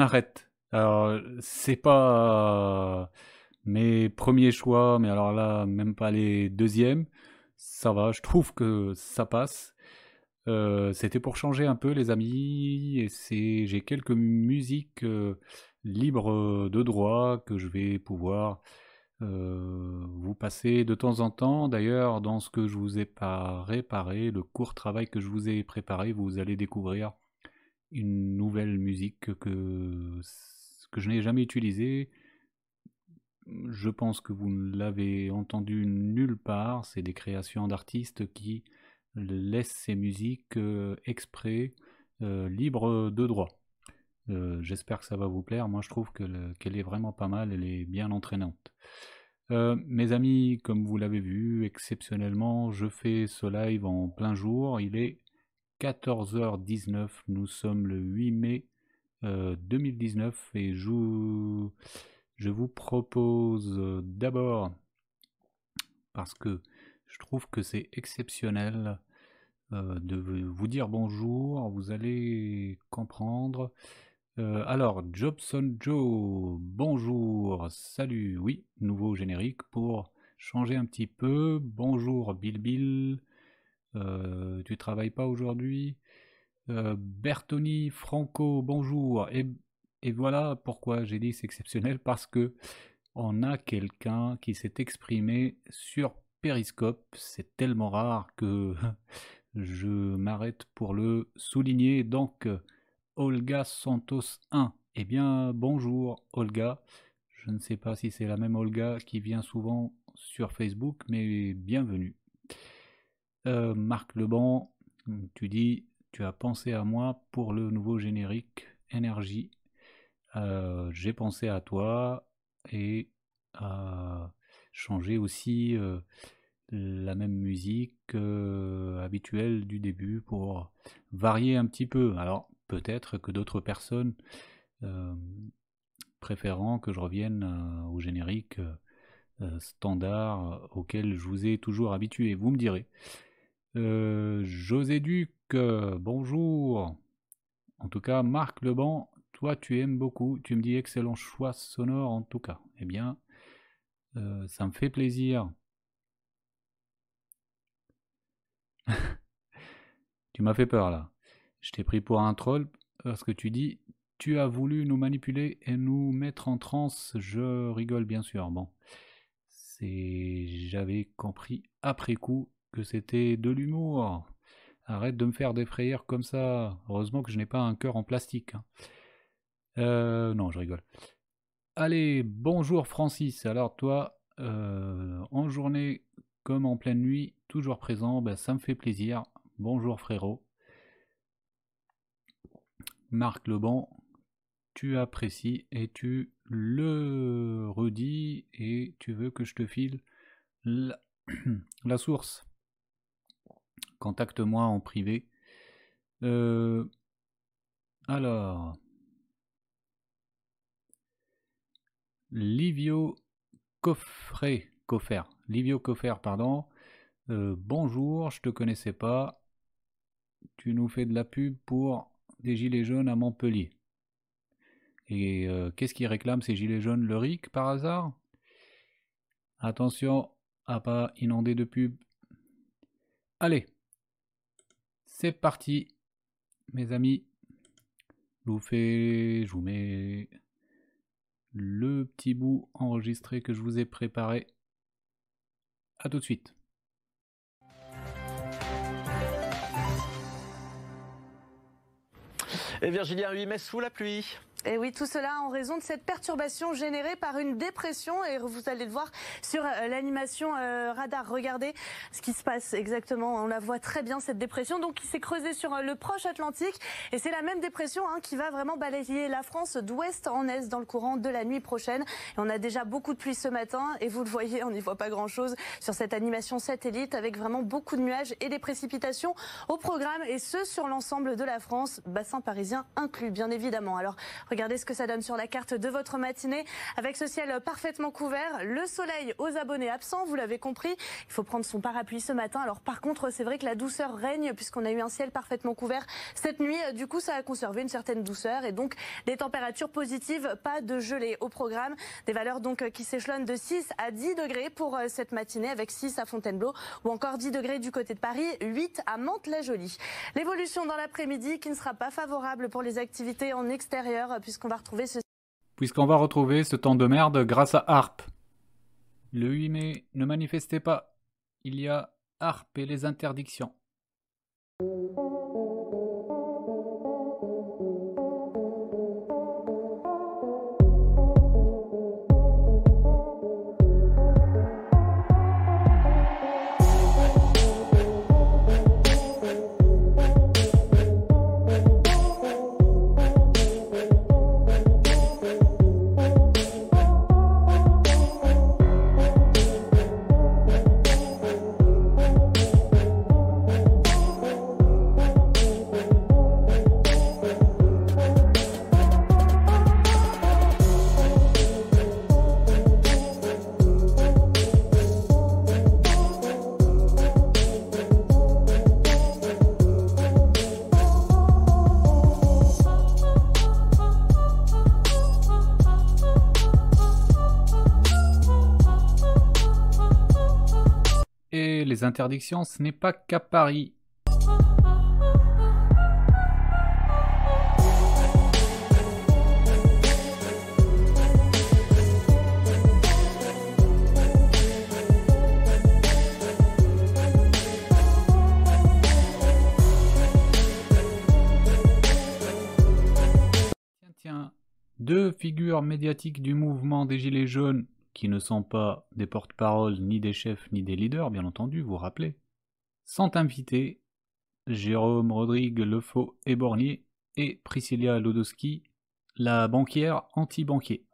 arrête. Alors, c'est pas mes premiers choix, mais alors là, même pas les deuxièmes. Ça va, je trouve que ça passe. Euh, c'était pour changer un peu, les amis. Et c'est, j'ai quelques musiques euh, libres de droit que je vais pouvoir euh, vous passer de temps en temps. D'ailleurs, dans ce que je vous ai pas réparé, le court travail que je vous ai préparé, vous allez découvrir une nouvelle musique que, que je n'ai jamais utilisée. Je pense que vous ne l'avez entendue nulle part. C'est des créations d'artistes qui laissent ces musiques euh, exprès, euh, libres de droit. Euh, j'espère que ça va vous plaire. Moi, je trouve qu'elle est vraiment pas mal. Elle est bien entraînante. mes amis, comme vous l'avez vu, exceptionnellement, je fais ce live en plein jour. Il est 14h19. Nous sommes le 8 mai 2019 euh, et je vous, propose euh, d'abord, parce que je trouve que c'est exceptionnel euh, de vous dire bonjour, vous allez comprendre. alors, Jobson Joe, bonjour, salut, oui, nouveau générique pour changer un petit peu. Bonjour Bilbil euh, tu travailles pas aujourd'hui euh, Bertoni Franco, bonjour. Et, voilà pourquoi j'ai dit c'est exceptionnel, parce que on a quelqu'un qui s'est exprimé sur Periscope. C'est tellement rare que je m'arrête pour le souligner. Donc, Olga Santos 1. Eh bien, bonjour Olga. Je ne sais pas si c'est la même Olga qui vient souvent sur Facebook, mais bienvenue. Euh, Marc Leban, tu dis, tu as pensé à moi pour le nouveau générique énergie. Euh, j'ai pensé à toi et à euh, changer aussi la même musique habituelle du début pour varier un petit peu. Alors peut-être que d'autres personnes préférant que je revienne au générique standard auquel je vous ai toujours habitué. Vous me direz. Euh, José Duc, euh, bonjour. En tout cas, Marc Leban, toi tu aimes beaucoup. Tu me dis excellent choix sonore en tout cas. Eh bien, euh, ça me fait plaisir. tu m'as fait peur là. Je t'ai pris pour un troll parce que tu dis tu as voulu nous manipuler et nous mettre en transe. Je rigole bien sûr. Bon, c'est j'avais compris après coup c'était de l'humour. Arrête de me faire des comme ça. Heureusement que je n'ai pas un cœur en plastique. Hein. Euh, non, je rigole. Allez, bonjour Francis. Alors toi, euh, en journée comme en pleine nuit, toujours présent, bah, ça me fait plaisir. Bonjour frérot. Marc Leban, tu apprécies et tu le redis et tu veux que je te file la source. Contacte-moi en privé. Euh, alors. Livio Coffret. Coffer. Livio Coffer, pardon. Euh, bonjour, je te connaissais pas. Tu nous fais de la pub pour des gilets jaunes à Montpellier. Et euh, qu'est-ce qui réclament ces gilets jaunes Le RIC par hasard Attention à pas inonder de pub. Allez, c'est parti, mes amis. Je vous je vous mets le petit bout enregistré que je vous ai préparé. À tout de suite. Et eh, Virginia, 8 mai sous la pluie. Et oui, tout cela en raison de cette perturbation générée par une dépression. Et vous allez le voir sur euh, l'animation euh, radar. Regardez ce qui se passe exactement. On la voit très bien, cette dépression. Donc, qui s'est creusée sur euh, le proche Atlantique. Et c'est la même dépression hein, qui va vraiment balayer la France d'ouest en est dans le courant de la nuit prochaine. Et on a déjà beaucoup de pluie ce matin. Et vous le voyez, on n'y voit pas grand chose sur cette animation satellite avec vraiment beaucoup de nuages et des précipitations au programme. Et ce, sur l'ensemble de la France, bassin parisien inclus, bien évidemment. Alors, Regardez ce que ça donne sur la carte de votre matinée. Avec ce ciel parfaitement couvert, le soleil aux abonnés absents, vous l'avez compris. Il faut prendre son parapluie ce matin. Alors par contre, c'est vrai que la douceur règne puisqu'on a eu un ciel parfaitement couvert cette nuit. Du coup, ça a conservé une certaine douceur et donc des températures positives, pas de gelée au programme. Des valeurs donc qui s'échelonnent de 6 à 10 degrés pour euh, cette matinée avec 6 à Fontainebleau ou encore 10 degrés du côté de Paris, 8 à Mantes-la-Jolie. L'évolution dans l'après-midi qui ne sera pas favorable pour les activités en extérieur puisqu'on va retrouver ce... Puisqu'on va retrouver ce temps de merde grâce à Harp. Le 8 mai, ne manifestez pas. Il y a Harp et les interdictions. interdiction, ce n'est pas qu'à Paris. tiens, deux figures médiatiques du mouvement des Gilets jaunes qui ne sont pas des porte-paroles ni des chefs ni des leaders, bien entendu, vous rappelez, sont invités Jérôme Rodrigue Lefaux et Bornier et Priscilla Lodowski, la banquière anti-banquier.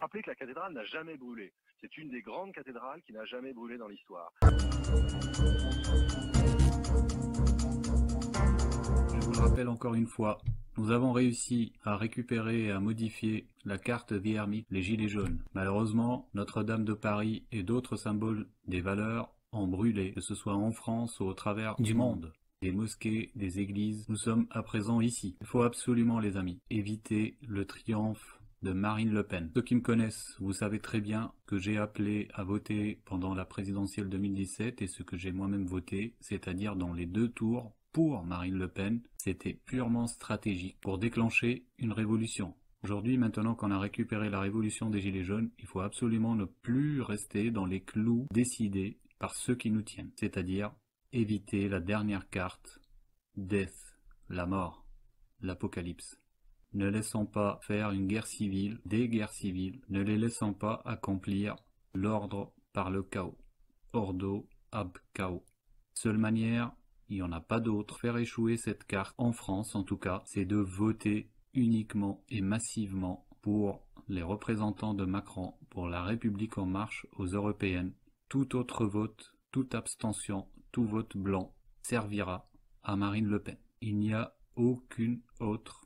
Rappelez que la cathédrale n'a jamais brûlé. C'est une des grandes cathédrales qui n'a jamais brûlé dans l'histoire. Je vous le rappelle encore une fois, nous avons réussi à récupérer et à modifier la carte des les gilets jaunes. Malheureusement, Notre-Dame de Paris et d'autres symboles des valeurs ont brûlé, que ce soit en France ou au travers du monde des mosquées, des églises. Nous sommes à présent ici. Il faut absolument, les amis, éviter le triomphe de Marine Le Pen. Ceux qui me connaissent, vous savez très bien que j'ai appelé à voter pendant la présidentielle 2017 et ce que j'ai moi-même voté, c'est-à-dire dans les deux tours pour Marine Le Pen, c'était purement stratégique pour déclencher une révolution. Aujourd'hui, maintenant qu'on a récupéré la révolution des Gilets jaunes, il faut absolument ne plus rester dans les clous décidés par ceux qui nous tiennent, c'est-à-dire éviter la dernière carte, death, la mort, l'apocalypse ne laissant pas faire une guerre civile, des guerres civiles, ne les laissant pas accomplir l'ordre par le chaos. Ordo ab chaos. Seule manière, il n'y en a pas d'autre, faire échouer cette carte, en France en tout cas, c'est de voter uniquement et massivement pour les représentants de Macron, pour la République en marche aux européennes. Tout autre vote, toute abstention, tout vote blanc servira à Marine Le Pen. Il n'y a aucune autre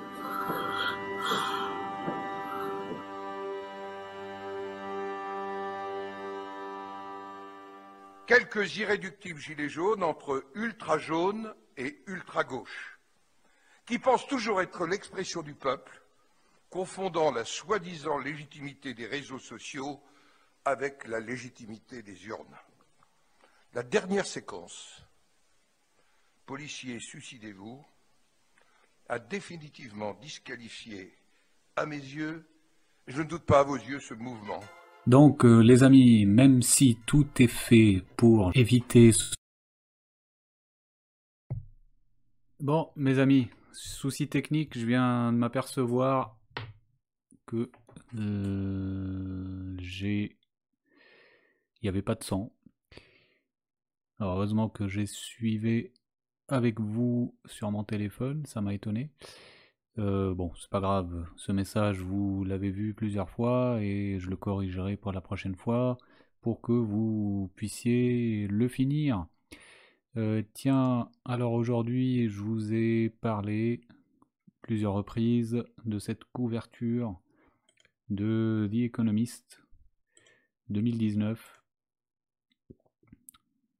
quelques irréductibles gilets jaunes entre ultra jaune et ultra-gauche, qui pensent toujours être l'expression du peuple, confondant la soi-disant légitimité des réseaux sociaux avec la légitimité des urnes. La dernière séquence, policiers, suicidez-vous, a définitivement disqualifié, à mes yeux, je ne doute pas à vos yeux, ce mouvement. Donc euh, les amis, même si tout est fait pour éviter... Bon, mes amis, souci technique, je viens de m'apercevoir que euh, j'ai... Il n'y avait pas de sang. Alors heureusement que j'ai suivi avec vous sur mon téléphone, ça m'a étonné. Euh, bon, c'est pas grave, ce message vous l'avez vu plusieurs fois et je le corrigerai pour la prochaine fois pour que vous puissiez le finir. Euh, tiens, alors aujourd'hui je vous ai parlé plusieurs reprises de cette couverture de The Economist 2019.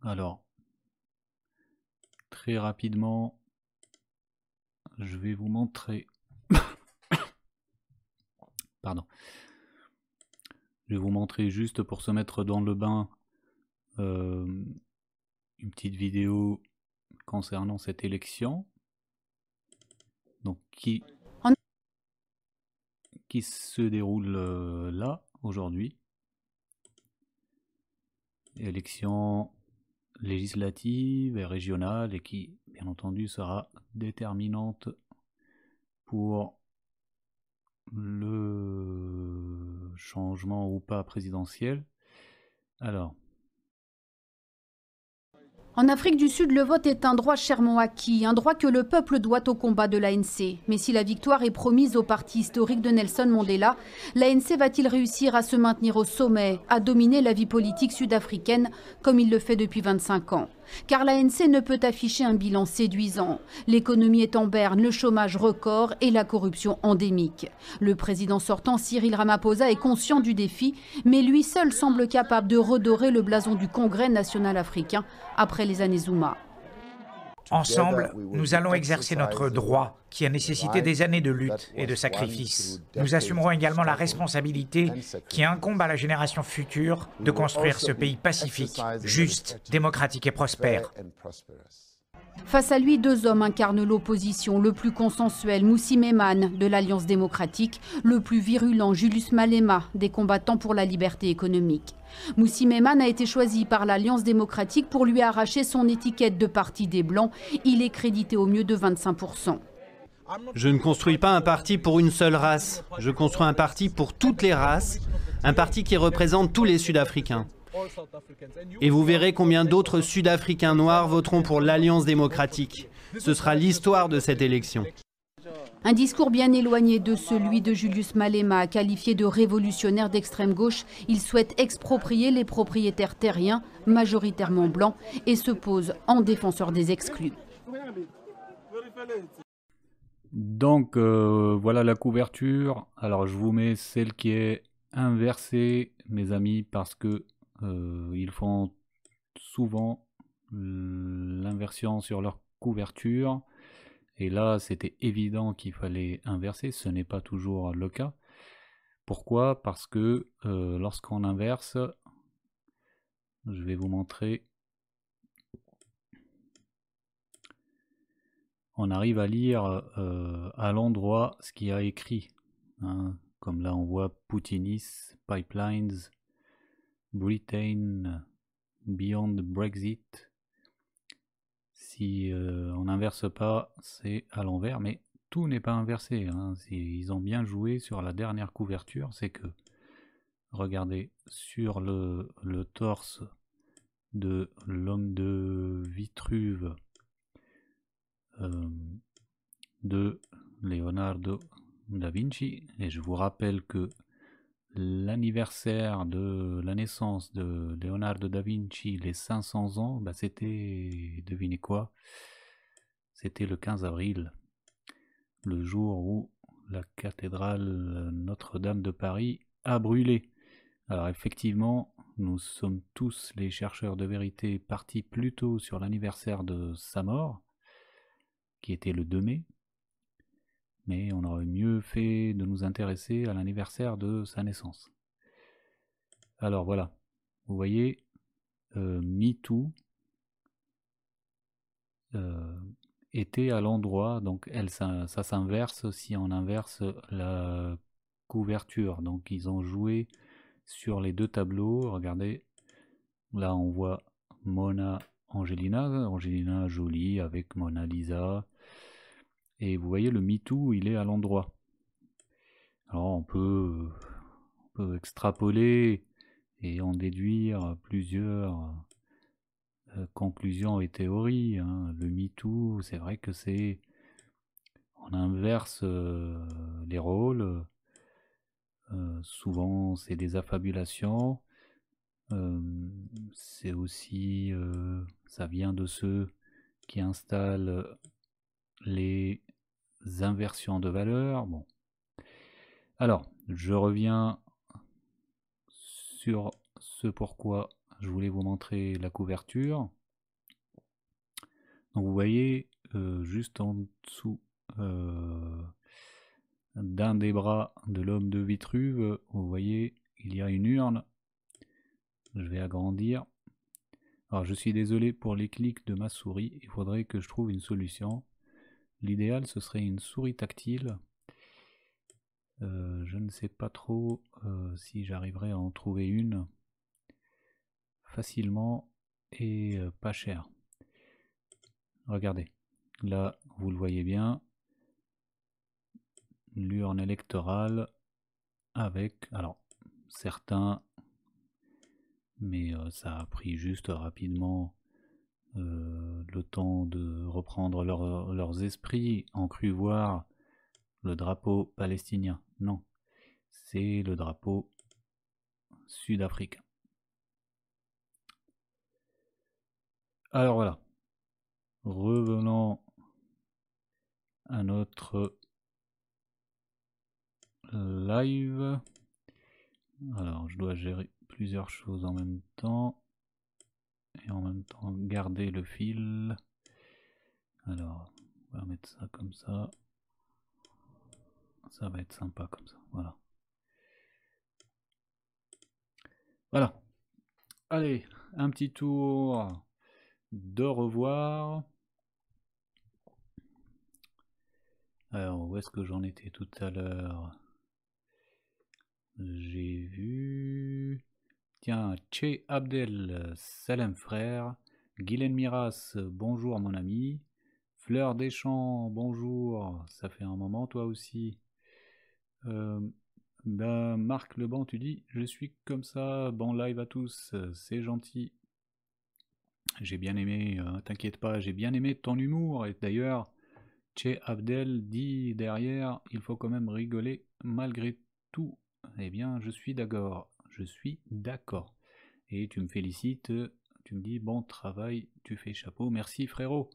Alors, très rapidement, je vais vous montrer. Pardon. Je vais vous montrer juste pour se mettre dans le bain euh, une petite vidéo concernant cette élection. Donc qui, qui se déroule euh, là aujourd'hui. Élection législative et régionale et qui, bien entendu, sera déterminante pour le changement ou pas présidentiel. Alors, en Afrique du Sud, le vote est un droit chèrement acquis, un droit que le peuple doit au combat de l'ANC. Mais si la victoire est promise au parti historique de Nelson Mandela, l'ANC va-t-il réussir à se maintenir au sommet, à dominer la vie politique sud-africaine comme il le fait depuis 25 ans car l'ANC ne peut afficher un bilan séduisant. L'économie est en berne, le chômage record et la corruption endémique. Le président sortant Cyril Ramaphosa est conscient du défi, mais lui seul semble capable de redorer le blason du Congrès national africain après les années Zuma. Ensemble, nous allons exercer notre droit qui a nécessité des années de lutte et de sacrifice. Nous assumerons également la responsabilité qui incombe à la génération future de construire ce pays pacifique, juste, démocratique et prospère. Face à lui, deux hommes incarnent l'opposition, le plus consensuel Moussi Mehman de l'Alliance démocratique, le plus virulent Julius Malema des combattants pour la liberté économique. Moussi a été choisi par l'Alliance démocratique pour lui arracher son étiquette de parti des Blancs. Il est crédité au mieux de 25%. Je ne construis pas un parti pour une seule race. Je construis un parti pour toutes les races, un parti qui représente tous les Sud-Africains. Et vous verrez combien d'autres Sud-Africains noirs voteront pour l'Alliance démocratique. Ce sera l'histoire de cette élection. Un discours bien éloigné de celui de Julius Malema, qualifié de révolutionnaire d'extrême gauche. Il souhaite exproprier les propriétaires terriens, majoritairement blancs, et se pose en défenseur des exclus. Donc euh, voilà la couverture. Alors je vous mets celle qui est inversée, mes amis, parce que euh, ils font souvent euh, l'inversion sur leur couverture. Et là, c'était évident qu'il fallait inverser. Ce n'est pas toujours le cas. Pourquoi Parce que euh, lorsqu'on inverse, je vais vous montrer. On arrive à lire à l'endroit ce qu'il a écrit. Hein. Comme là, on voit Poutinis, Pipelines, Britain Beyond Brexit. Si euh, on n'inverse pas, c'est à l'envers, mais tout n'est pas inversé. Hein. Ils ont bien joué sur la dernière couverture, c'est que, regardez, sur le, torse de l'homme de Vitruve euh, de Leonardo da Vinci, et je vous rappelle que l'anniversaire de la naissance de Leonardo da Vinci, les 500 ans, bah, c'était, devinez quoi, c'était le 15 avril, le jour où la cathédrale euh, Notre-Dame de Paris a brûlé. Alors effectivement, nous sommes tous les chercheurs de vérité partis plus tôt sur l'anniversaire de sa mort, qui était le 2 mai, mais on aurait mieux fait de nous intéresser à l'anniversaire de sa naissance. Alors voilà, vous voyez, euh, MeToo euh, était à l'endroit, donc elle, ça, ça s'inverse si on inverse la couverture. Donc ils ont joué sur les deux tableaux, regardez, là on voit Mona Angelina, Angelina Jolie avec Mona Lisa, et vous voyez, le MeToo, il est à l'endroit. Alors on peut, extrapoler et en déduire plusieurs euh, conclusions et théories. Hein. Le MeToo, c'est vrai que c'est... On inverse euh, les rôles. Euh, souvent, c'est des affabulations. c'est aussi... ça vient de ceux qui installent les inversions de valeur. Bon. Alors, je reviens sur ce pourquoi je voulais vous montrer la couverture. vous voyez, euh, juste en dessous euh, d'un des bras de l'homme de Vitruve, vous voyez, il y a une urne. Je vais agrandir. Alors je suis désolé pour les clics de ma souris, il faudrait que je trouve une solution. L'idéal, ce serait une souris tactile. Euh, je ne sais pas trop euh, si j'arriverai à en trouver une facilement et euh, pas cher. Regardez, là vous le voyez bien, l'urne électorale avec, alors certains, mais ça a pris juste rapidement euh, le temps de reprendre leurs esprits, en cru voir le drapeau palestinien. Non, c'est le drapeau sud-africain. Alors voilà, revenons à notre live. Alors, je dois gérer plusieurs choses en même temps garder le fil. Alors, on va mettre ça comme ça. Ça va être sympa comme ça, voilà. Voilà. Allez, un petit tour de revoir. Alors, où est-ce que j'en étais tout à l'heure J'ai vu... Tiens, Che Abdel, salam frère. Guylaine Miras, bonjour mon ami. Fleur des champs bonjour. Ça fait un moment toi aussi. Euh, ben, Marc Leban, tu dis Je suis comme ça, bon live à tous, c'est gentil. J'ai bien aimé, hein, t'inquiète pas, j'ai bien aimé ton humour. Et d'ailleurs, Che Abdel dit derrière Il faut quand même rigoler malgré tout. Eh bien, je suis d'accord suis d'accord. Et tu me félicites, tu me dis bon travail, tu fais chapeau, merci frérot.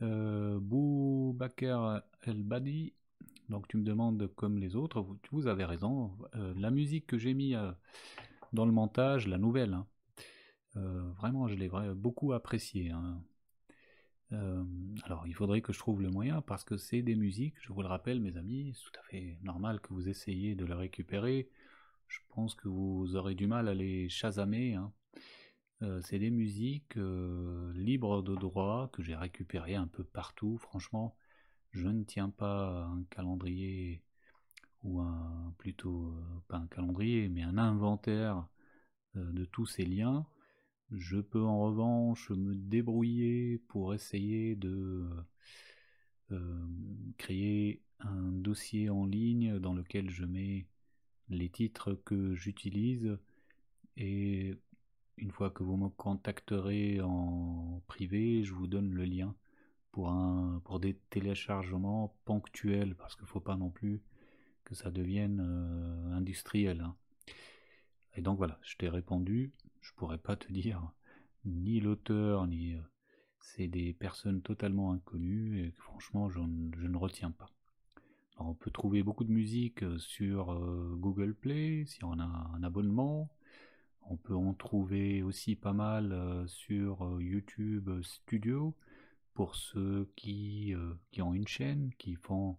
Euh, Boubacar El Badi, donc tu me demandes comme les autres, vous, avez raison, euh, la musique que j'ai mis euh, dans le montage, la nouvelle, hein, euh, vraiment je l'ai beaucoup apprécié hein. alors, il faudrait que je trouve le moyen parce que c'est des musiques, je vous le rappelle, mes amis, c'est tout à fait normal que vous essayiez de la récupérer, je pense que vous aurez du mal à les chasamer. Hein. Euh, c'est des musiques euh, libres de droit que j'ai récupérées un peu partout. Franchement, je ne tiens pas un calendrier ou un plutôt euh, pas un calendrier, mais un inventaire de tous ces liens. Je peux en revanche me débrouiller pour essayer de créer un dossier en ligne dans lequel je mets les titres que j'utilise et une fois que vous me contacterez en privé, je vous donne le lien pour, un, pour des téléchargements ponctuels parce qu'il ne faut pas non plus que ça devienne euh, industriel. Hein. Et donc voilà, je t'ai répondu, je pourrais pas te dire ni l'auteur, ni... Euh, c'est des personnes totalement inconnues et franchement je ne retiens pas on peut trouver beaucoup de musique euh, sur euh, Google Play si on a un abonnement. On peut en trouver aussi pas mal euh, sur YouTube Studio pour ceux qui, qui ont une chaîne, qui font,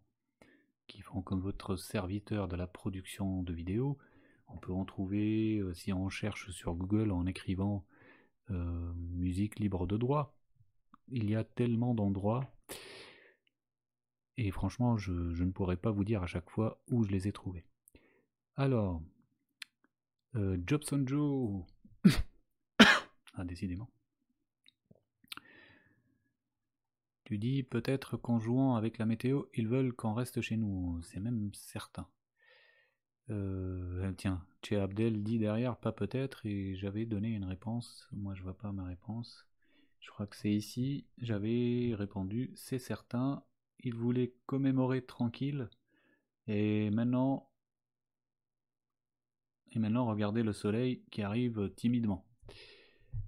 qui font comme votre serviteur de la production de vidéos. On peut en trouver si on cherche sur Google en écrivant musique libre de droit. Il y a tellement d'endroits et franchement, je, ne pourrais pas vous dire à chaque fois où je les ai trouvés. Alors, euh, Jobson Joe. ah, décidément. Tu dis peut-être qu'en jouant avec la météo, ils veulent qu'on reste chez nous. C'est même certain. Euh, tiens, Che Abdel dit derrière, pas peut-être, et j'avais donné une réponse. Moi, je vois pas ma réponse. Je crois que c'est ici. J'avais répondu, c'est certain, il voulait commémorer tranquille. Et maintenant, et maintenant, regardez le soleil qui arrive timidement.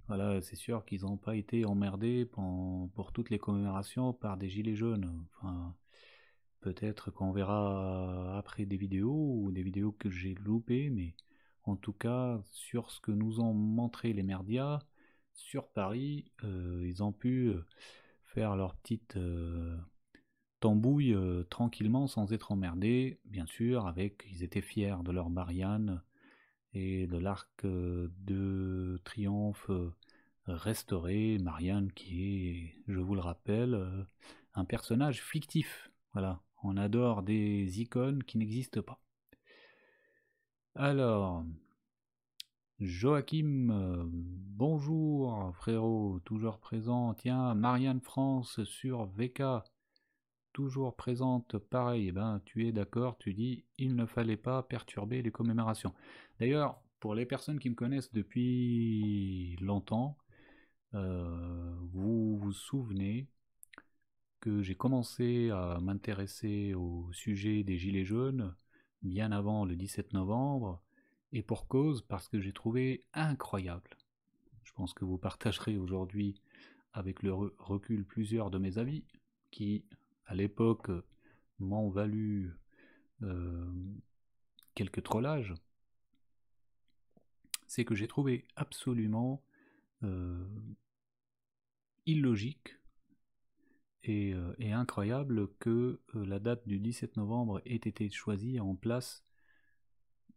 Voilà, c'est sûr qu'ils n'ont pas été emmerdés pour, pour, toutes les commémorations par des gilets jaunes. Enfin, peut-être qu'on verra après des vidéos ou des vidéos que j'ai loupées, mais en tout cas, sur ce que nous ont montré les merdias, sur Paris, euh, ils ont pu euh, faire leur petite. Euh, tambouille euh, tranquillement sans être emmerdé, bien sûr, avec ils étaient fiers de leur Marianne et de l'arc euh, de triomphe euh, restauré, Marianne qui est, je vous le rappelle, un personnage fictif. Voilà, on adore des icônes qui n'existent pas. Alors, Joachim, bonjour frérot, toujours présent. Tiens, Marianne France sur VK, toujours présente, pareil, Et eh ben, tu es d'accord, tu dis il ne fallait pas perturber les commémorations. D'ailleurs, pour les personnes qui me connaissent depuis longtemps, euh, vous vous souvenez que j'ai commencé à m'intéresser au sujet des Gilets jaunes bien avant le 17 novembre, et pour cause, parce que j'ai trouvé incroyable. Je pense que vous partagerez aujourd'hui avec le recul plusieurs de mes avis qui à l'époque m'ont valu euh, quelques trollages, c'est que j'ai trouvé absolument euh, illogique et, euh, et, incroyable que la date du 17 novembre ait été choisie en place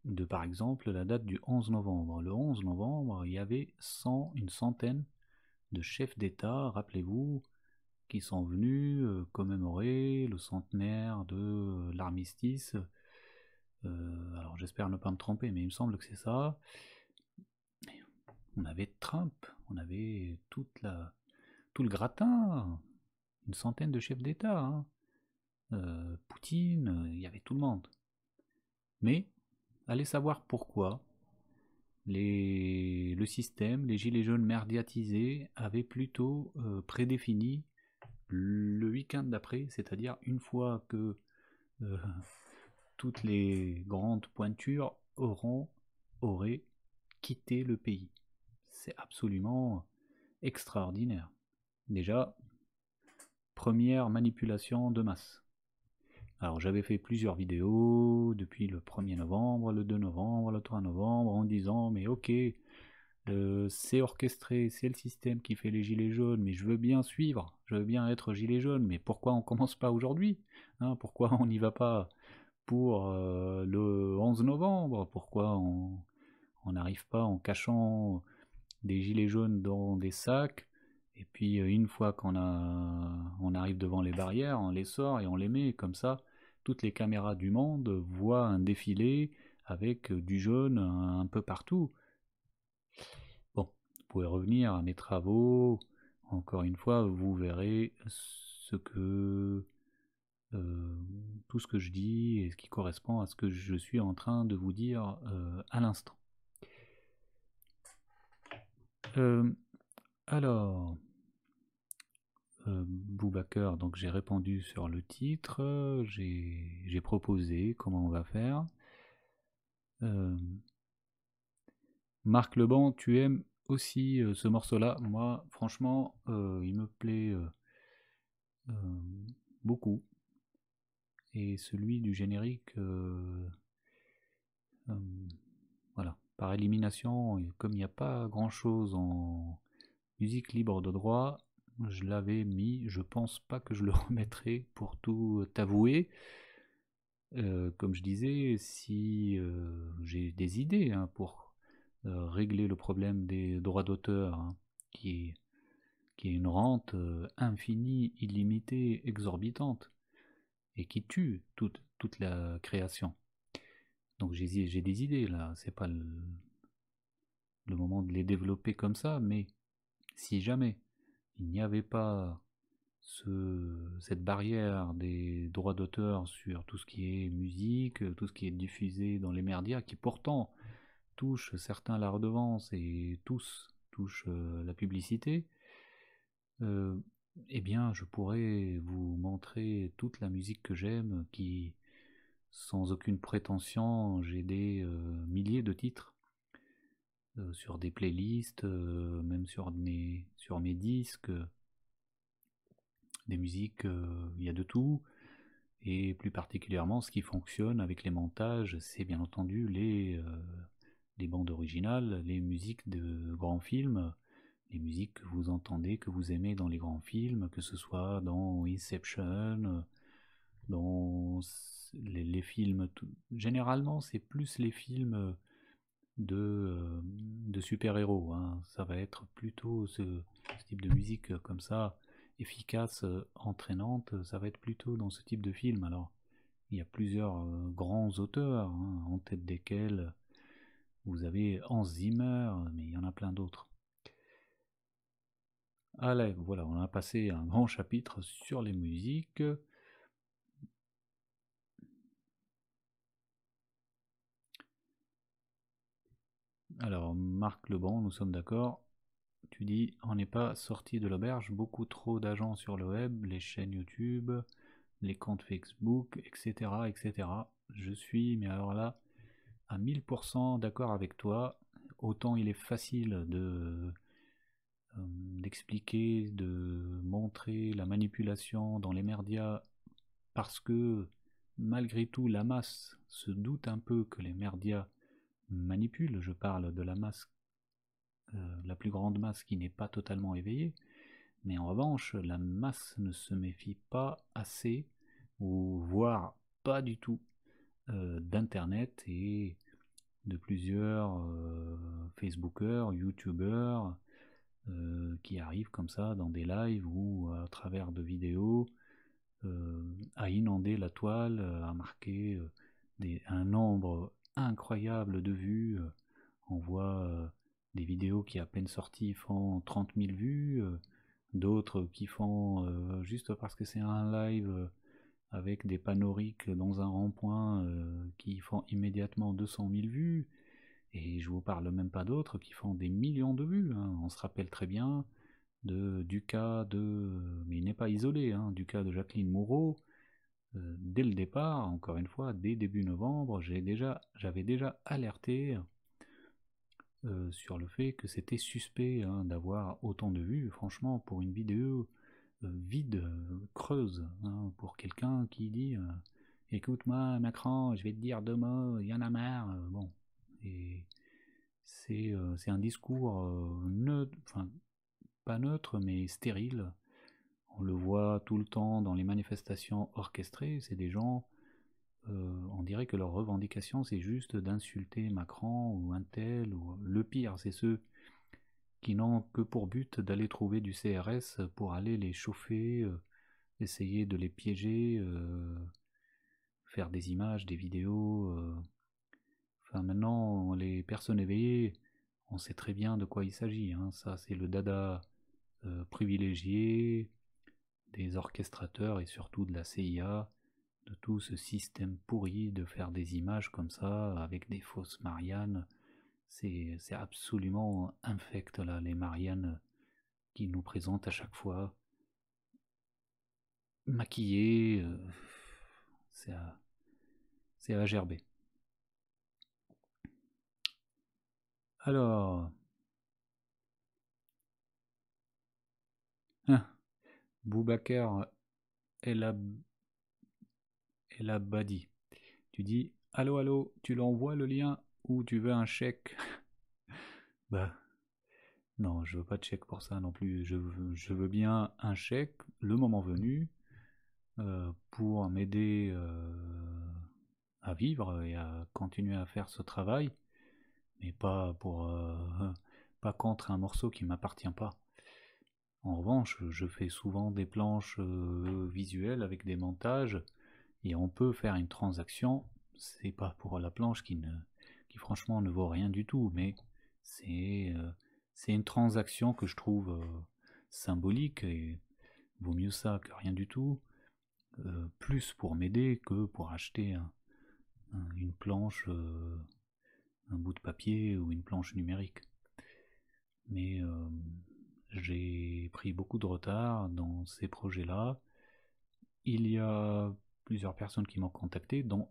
de par exemple la date du 11 novembre. Le 11 novembre, il y avait 100, une centaine de chefs d'État, rappelez-vous, qui sont venus euh, commémorer le centenaire de euh, l'armistice. Euh, alors j'espère ne pas me tromper, mais il me semble que c'est ça. On avait Trump, on avait toute la, tout le gratin, une centaine de chefs d'État, hein. Poutine, il y avait tout le monde. Mais, allez savoir pourquoi, les, le système, les gilets jaunes merdiatisés, avaient plutôt prédéfini le week-end d'après, c'est-à-dire une fois que euh, toutes les grandes pointures auront, auraient quitté le pays. C'est absolument extraordinaire. Déjà, première manipulation de masse. Alors j'avais fait plusieurs vidéos depuis le 1er novembre, le 2 novembre, le 3 novembre en disant mais ok, euh, c'est orchestré, c'est le système qui fait les gilets jaunes, mais je veux bien suivre, je veux bien être gilet jaune, mais pourquoi on commence pas aujourd'hui hein? Pourquoi on n'y va pas pour euh, le 11 novembre Pourquoi on n'arrive pas en cachant des gilets jaunes dans des sacs et puis euh, une fois qu'on a, on arrive devant les barrières, on les sort et on les met comme ça. Toutes les caméras du monde voient un défilé avec du jaune un peu partout. Bon, vous pouvez revenir à mes travaux. Encore une fois, vous verrez ce que euh, tout ce que je dis et ce qui correspond à ce que je suis en train de vous dire euh, à l'instant. Euh, alors, Boubacar, donc j'ai répondu sur le titre, j'ai proposé comment on va faire. Marc Leban, tu aimes aussi euh, ce morceau-là. Moi, franchement, euh, il me plaît euh, beaucoup. Et celui du générique, voilà, par élimination, comme il n'y a pas grand-chose en musique libre de droit, je l'avais mis. Je pense pas que je le remettrai pour tout t'avouer. comme je disais, si j'ai des idées hein, pour régler le problème des droits d'auteur, hein, qui, qui, est une rente euh, infinie, illimitée, exorbitante, et qui tue toute, toute la création. Donc j'ai des idées là, c'est pas le, le moment de les développer comme ça, mais si jamais il n'y avait pas ce, cette barrière des droits d'auteur sur tout ce qui est musique, tout ce qui est diffusé dans les médias, qui pourtant Touche certains la redevance et tous touchent euh, la publicité, euh, eh bien je pourrais vous montrer toute la musique que j'aime qui, sans aucune prétention, j'ai des euh, milliers de titres sur des playlists, même sur mes, sur mes disques, des musiques, il y a de tout. Et plus particulièrement, ce qui fonctionne avec les montages, c'est bien entendu les, les bandes originales, les musiques de grands films, les musiques que vous entendez, que vous aimez dans les grands films, que ce soit dans Inception, dans les, films. Généralement, c'est plus les films de, euh, super-héros. Hein. Ça va être plutôt ce, type de musique comme ça, efficace, entraînante. Ça va être plutôt dans ce type de film. Alors, il y a plusieurs euh, grands auteurs, hein, en tête desquels vous avez Enzimer, mais il y en a plein d'autres. Allez, voilà, on a passé un grand chapitre sur les musiques. Alors, Marc Leban, nous sommes d'accord. Tu dis, on n'est pas sorti de l'auberge, beaucoup trop d'agents sur le web, les chaînes YouTube, les comptes Facebook, etc., etc. Je suis, mais alors là, à 1000% d'accord avec toi. Autant il est facile de euh, d'expliquer, de montrer la manipulation dans les merdias parce que malgré tout la masse se doute un peu que les merdias manipulent, je parle de la masse, euh, la plus grande masse qui n'est pas totalement éveillée, mais en revanche la masse ne se méfie pas assez, ou voire pas du tout euh, d'Internet et de plusieurs euh, Facebookers, YouTubers euh, qui arrivent comme ça dans des lives ou à travers de vidéos à inonder la toile, à marquer un nombre incroyable de vues. On voit des vidéos qui à peine sorties font 30 000 vues, d'autres qui font juste parce que c'est un live avec des panoriques dans un rond-point euh, qui font immédiatement 200 000 vues, et je vous parle même pas d'autres qui font des millions de vues. Hein. On se rappelle très bien de, du cas de... Mais il n'est pas isolé, hein, du cas de Jacqueline Moreau. Euh, dès le départ, encore une fois, dès début novembre, j'avais déjà, déjà alerté euh, sur le fait que c'était suspect hein, d'avoir autant de vues. Franchement, pour une vidéo vide creuse hein, pour quelqu'un qui dit euh, écoute-moi Macron, je vais te dire demain il y en a marre, euh, bon. Et c'est euh, un discours neutre, enfin pas neutre mais stérile. On le voit tout le temps dans les manifestations orchestrées, c'est des gens, on dirait que leur revendication c'est juste d'insulter Macron ou un tel, ou le pire c'est ceux qui n'ont que pour but d'aller trouver du CRS pour aller les chauffer, euh, essayer de les piéger, euh, faire des images, des vidéos. Euh. Enfin maintenant, les personnes éveillées, on sait très bien de quoi il s'agit. Hein. Ça, c'est le dada privilégié des orchestrateurs et surtout de la CIA, de tout ce système pourri de faire des images comme ça, avec des fausses Mariannes c'est absolument infect, là, les Mariannes qui nous présentent à chaque fois. Maquillées, euh, c'est à, gerber. Alors. Ah. Boubacar a Abadi. Tu dis Allô, allô, tu l'envoies le lien ou tu veux un chèque Bah. Non, je veux pas de chèque pour ça non plus. Je veux, bien un chèque, le moment venu, euh, pour m'aider euh, à vivre et à continuer à faire ce travail, mais pas pour euh, pas contre un morceau qui m'appartient pas. En revanche, je fais souvent des planches visuelles avec des montages et on peut faire une transaction. C'est pas pour la planche qui ne qui franchement ne vaut rien du tout, mais c'est euh, c'est une transaction que je trouve euh, symbolique et vaut mieux ça que rien du tout. Euh, plus pour m'aider que pour acheter une planche, un bout de papier ou une planche numérique. Mais j'ai pris beaucoup de retard dans ces projets-là. Il y a plusieurs personnes qui m'ont contacté, dont,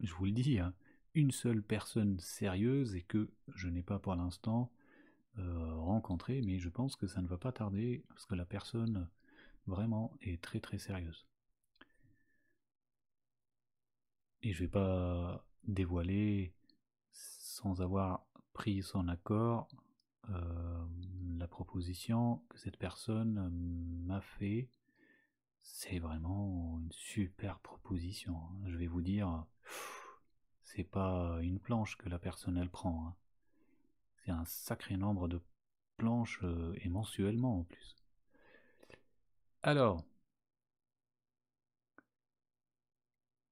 je vous le dis, hein, une seule personne sérieuse et que je n'ai pas pour l'instant euh, rencontré, mais je pense que ça ne va pas tarder parce que la personne vraiment est très très sérieuse. Et je vais pas dévoiler sans avoir pris son accord euh, la proposition que cette personne m'a fait. C'est vraiment une super proposition. Hein. Je vais vous dire c'est pas une planche que la personne elle prend. Hein. C'est un sacré nombre de planches euh, et mensuellement en plus. Alors.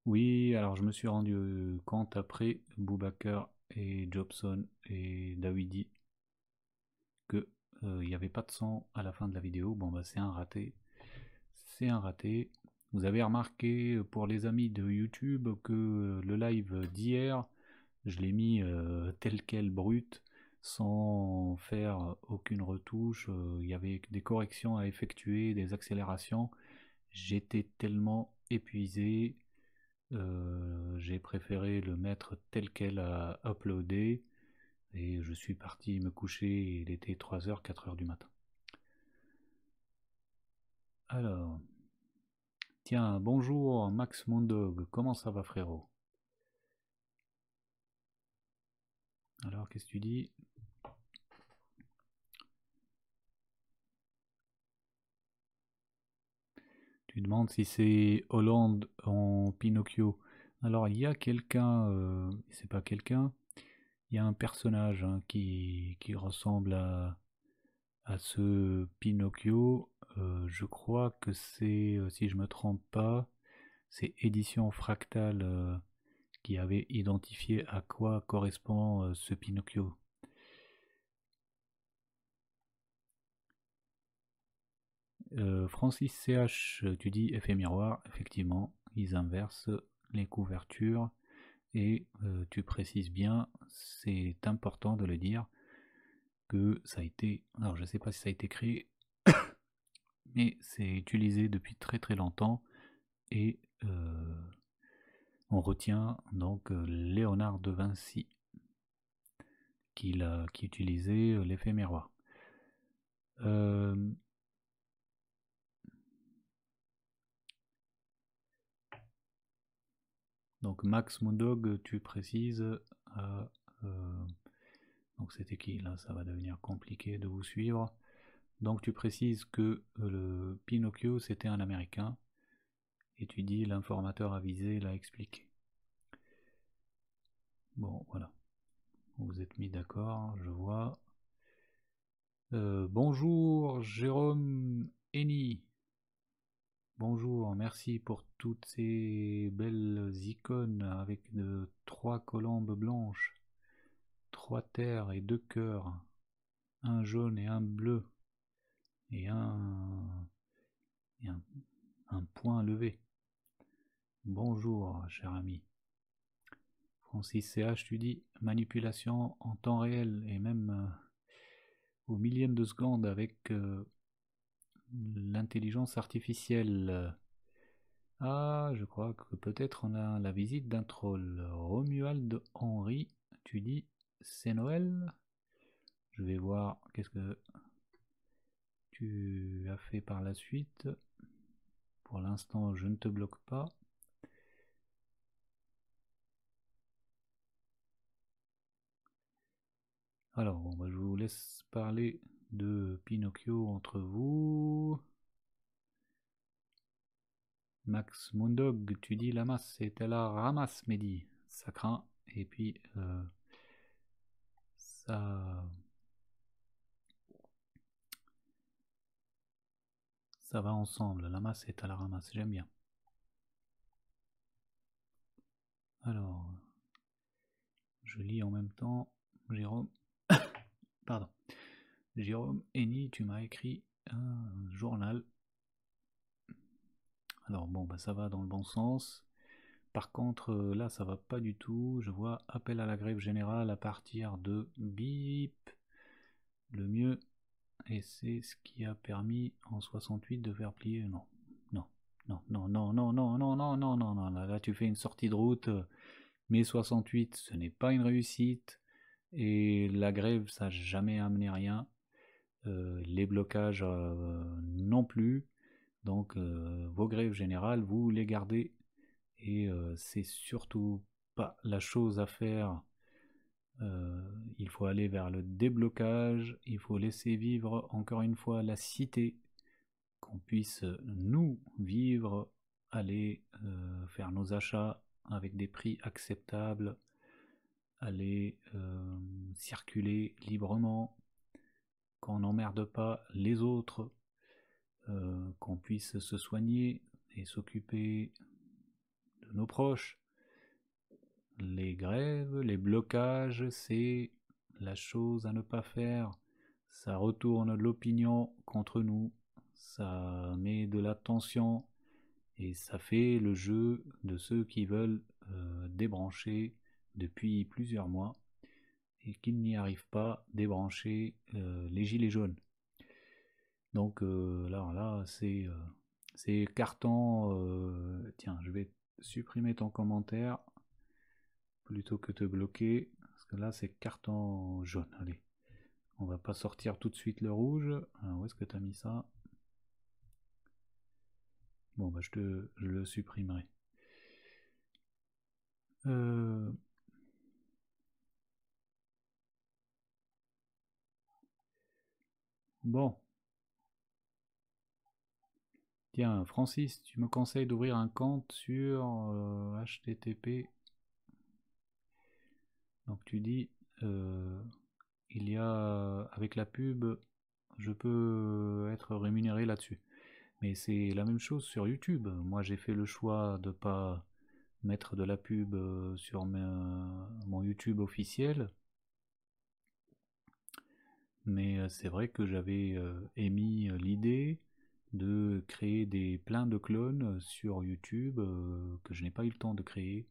Oui, alors je me suis rendu euh, compte après Boubacar et Jobson et dit que euh, il n'y avait pas de son à la fin de la vidéo. Bon bah c'est un raté. C'est un raté. Vous avez remarqué euh, pour les amis de YouTube que euh, le live d'hier, je l'ai mis euh, tel quel brut, sans faire aucune retouche. Il y avait des corrections à effectuer, des accélérations. J'étais tellement épuisé, j'ai préféré le mettre tel quel à uploader. Et je suis parti me coucher, il était 3h, 4h du matin. Alors, Tiens, bonjour, Max Mondog, comment ça va frérot Alors, qu'est-ce que tu dis Tu demandes si c'est Hollande en Pinocchio. Alors, il y a quelqu'un, euh, c'est pas quelqu'un, il y a un personnage hein, qui, qui ressemble à, à ce Pinocchio euh, je crois que c'est, euh, si je ne me trompe pas, c'est Édition Fractale euh, qui avait identifié à quoi correspond ce Pinocchio. Francis CH, tu dis effet miroir, effectivement, ils inversent les couvertures et tu précises bien, c'est important de le dire, que ça a été, alors je ne sais pas si ça a été créé et c'est utilisé depuis très très longtemps et euh, on retient donc euh, Léonard de Vinci qui, qui utilisait euh, l'effet miroir. donc Max Mundog, tu précises donc c'était qui Là, ça va devenir compliqué de vous suivre. Donc tu précises que euh, le Pinocchio c'était un américain et tu dis l'informateur avisé l'a expliqué. Bon voilà. Vous êtes mis d'accord, je vois. Euh, bonjour Jérôme Henny. Bonjour, merci pour toutes ces belles icônes avec de, trois colombes blanches, trois terres et deux cœurs, un jaune et un bleu et un, un, point levé. Bonjour, cher ami. Francis CH, tu dis manipulation en temps réel et même euh, au millième de seconde avec euh, l'intelligence artificielle. Ah, je crois que peut-être on a la visite d'un troll. Romuald Henry, tu dis c'est Noël Je vais voir qu'est-ce que tu as fait par la suite. Pour l'instant, je ne te bloque pas. Alors, bah, je vous laisse parler de Pinocchio entre vous. Max Mundog, tu dis la masse était la ramasse, Mehdi. Ça craint. Et puis, euh, ça Ça va ensemble, la masse est à la ramasse, j'aime bien. Alors, je lis en même temps, Jérôme. Pardon. Jérôme ni tu m'as écrit un journal. Alors bon, bah ça va dans le bon sens. Par contre, euh, là, ça va pas du tout. Je vois appel à la grève générale à partir de bip. Le mieux, et c'est ce qui a permis en 68 de faire plier. Non, non, non, non, non, non, non, non, non, non, non, non, là, là tu fais une sortie de route. Mais 68, ce n'est pas une réussite. Et la grève, ça n'a jamais amené rien. les blocages non plus. Donc vos grèves générales, vous les gardez. Et c'est surtout pas la chose à faire euh, il faut aller vers le déblocage, il faut laisser vivre encore une fois la cité, qu'on puisse nous vivre, aller euh, faire nos achats avec des prix acceptables, aller euh, circuler librement, qu'on n'emmerde pas les autres, qu'on puisse se soigner et s'occuper de nos proches, les grèves, les blocages, c'est la chose à ne pas faire. Ça retourne l'opinion contre nous, ça met de la tension et ça fait le jeu de ceux qui veulent euh, débrancher depuis plusieurs mois et qui n'y arrivent pas débrancher euh, les gilets jaunes. Donc euh, là, là, c'est carton. tiens, je vais supprimer ton commentaire plutôt que de bloquer, parce que là c'est carton jaune, allez. On va pas sortir tout de suite le rouge. Alors, où est-ce que tu as mis ça Bon, bah, je, te, le supprimerai. Euh. Bon. Tiens, Francis, tu me conseilles d'ouvrir un compte sur http euh, donc tu dis, euh, il y a avec la pub, je peux être rémunéré là-dessus. Mais c'est la même chose sur YouTube. Moi, j'ai fait le choix de pas mettre de la pub euh, sur mon YouTube officiel. Mais euh, c'est vrai que j'avais émis l'idée de créer des pleins de clones sur YouTube que je n'ai pas eu le temps de créer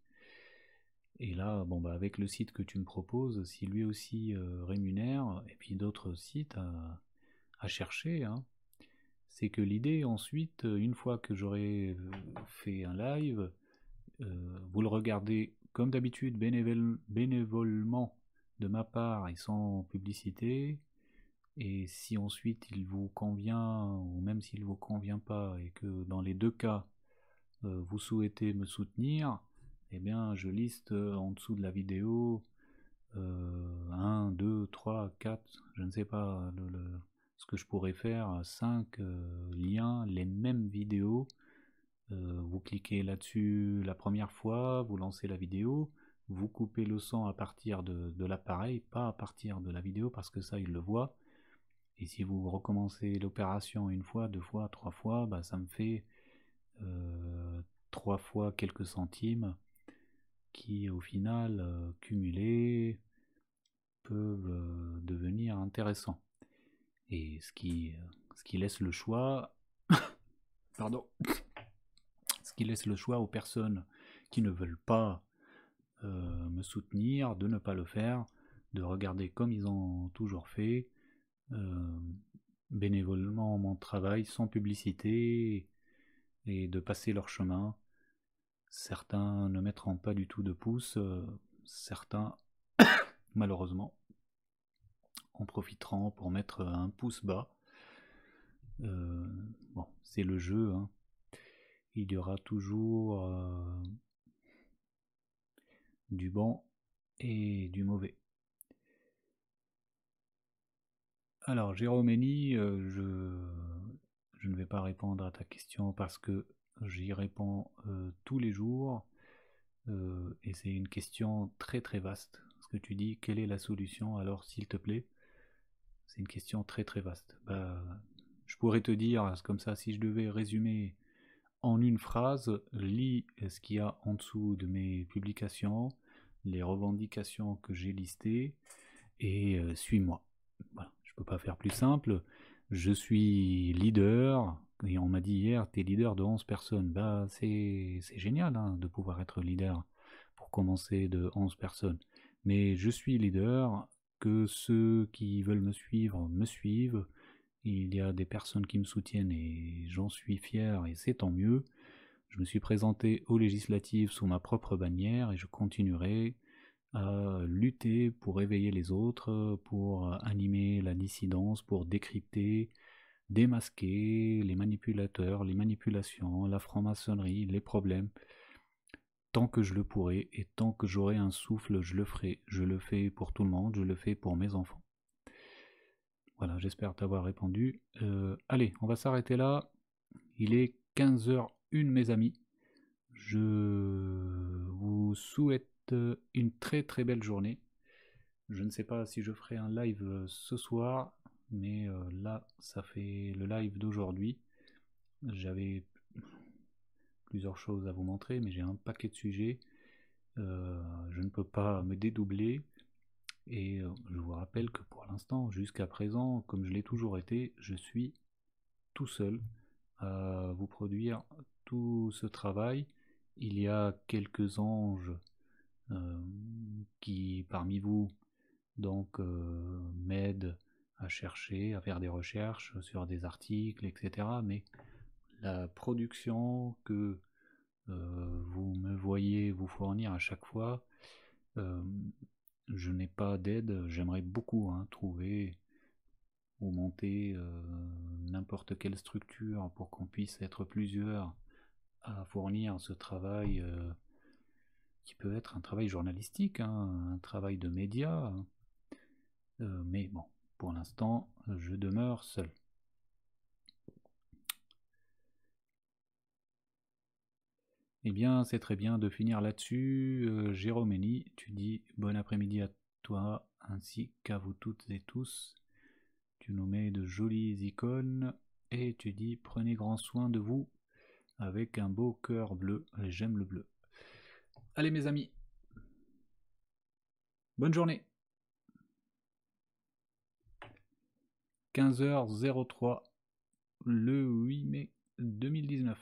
et là, bon bah avec le site que tu me proposes, si lui aussi euh, rémunère, et puis d'autres sites à, chercher, hein, c'est que l'idée ensuite, euh, une fois que j'aurai euh, fait un live, vous le regardez comme d'habitude bénévolement de ma part et sans publicité. Et si ensuite il vous convient, ou même s'il ne vous convient pas, et que dans les deux cas, vous souhaitez me soutenir, eh bien, je liste euh, en dessous de la vidéo 1, 2, 3, 4, je ne sais pas euh, ce que je pourrais faire, 5 euh, liens, les mêmes vidéos. vous cliquez là-dessus la première fois, vous lancez la vidéo, vous coupez le sang à partir de, l'appareil, pas à partir de la vidéo, parce que ça, il le voit. Et si vous recommencez l'opération une fois, deux fois, trois fois, bah, ça me fait trois fois quelques centimes qui au final, euh, cumulés, peuvent euh, devenir intéressants. Et ce qui, euh, ce qui laisse le choix, pardon, ce qui laisse le choix aux personnes qui ne veulent pas me soutenir de ne pas le faire, de regarder comme ils ont toujours fait, bénévolement mon travail, sans publicité, et de passer leur chemin Certains ne mettront pas du tout de pouce, euh, certains, malheureusement, en profiteront pour mettre un pouce bas. Euh, bon, c'est le jeu. Hein. Il y aura toujours euh, du bon et du mauvais. Alors, Jérôme je, je ne vais pas répondre à ta question parce que j'y réponds euh, tous les jours. Euh, et c'est une question très très vaste. Ce que tu dis, quelle est la solution alors s'il te plaît C'est une question très très vaste. Bah, je pourrais te dire, comme ça, si je devais résumer en une phrase, lis ce qu'il y a en dessous de mes publications, les revendications que j'ai listées, et euh, suis-moi. je peux pas faire plus simple. Je suis leader, et on m'a dit hier, es leader de 11 personnes. Bah, c'est, c'est génial hein, de pouvoir être leader pour commencer de 11 personnes. Mais je suis leader, que ceux qui veulent me suivre me suivent. Il y a des personnes qui me soutiennent et j'en suis fier et c'est tant mieux. Je me suis présenté aux législatives sous ma propre bannière et je continuerai à lutter pour éveiller les autres, pour animer la dissidence, pour décrypter démasquer les manipulateurs, les manipulations, la franc-maçonnerie, les problèmes. Tant que je le pourrai et tant que j'aurai un souffle, je le ferai. Je le fais pour tout le monde, je le fais pour mes enfants. Voilà, j'espère t'avoir répondu. Euh, allez, on va s'arrêter là. Il est 15h01 mes amis. Je vous souhaite une très très belle journée. Je ne sais pas si je ferai un live euh, ce soir mais euh, là, ça fait le live d'aujourd'hui. J'avais plusieurs choses à vous montrer, mais j'ai un paquet de sujets. Euh, je ne peux pas me dédoubler. Et euh, je vous rappelle que pour l'instant, jusqu'à présent, comme je l'ai toujours été, je suis tout seul à vous produire tout ce travail. Il y a quelques anges qui, parmi vous, donc m'aident à chercher, à faire des recherches sur des articles, etc. Mais la production que euh, vous me voyez vous fournir à chaque fois, euh, je n'ai pas d'aide. J'aimerais beaucoup hein, trouver ou monter euh, n'importe quelle structure pour qu'on puisse être plusieurs à fournir ce travail qui peut être un travail journalistique, hein, un travail de média. Hein. mais bon, pour l'instant, je demeure seul. Eh bien, c'est très bien de finir là-dessus. Euh, tu dis bon après-midi à toi ainsi qu'à vous toutes et tous. Tu nous mets de jolies icônes et tu dis prenez grand soin de vous avec un beau cœur bleu. J'aime le bleu. Allez mes amis, bonne journée. 15h03 le 8 mai 2019.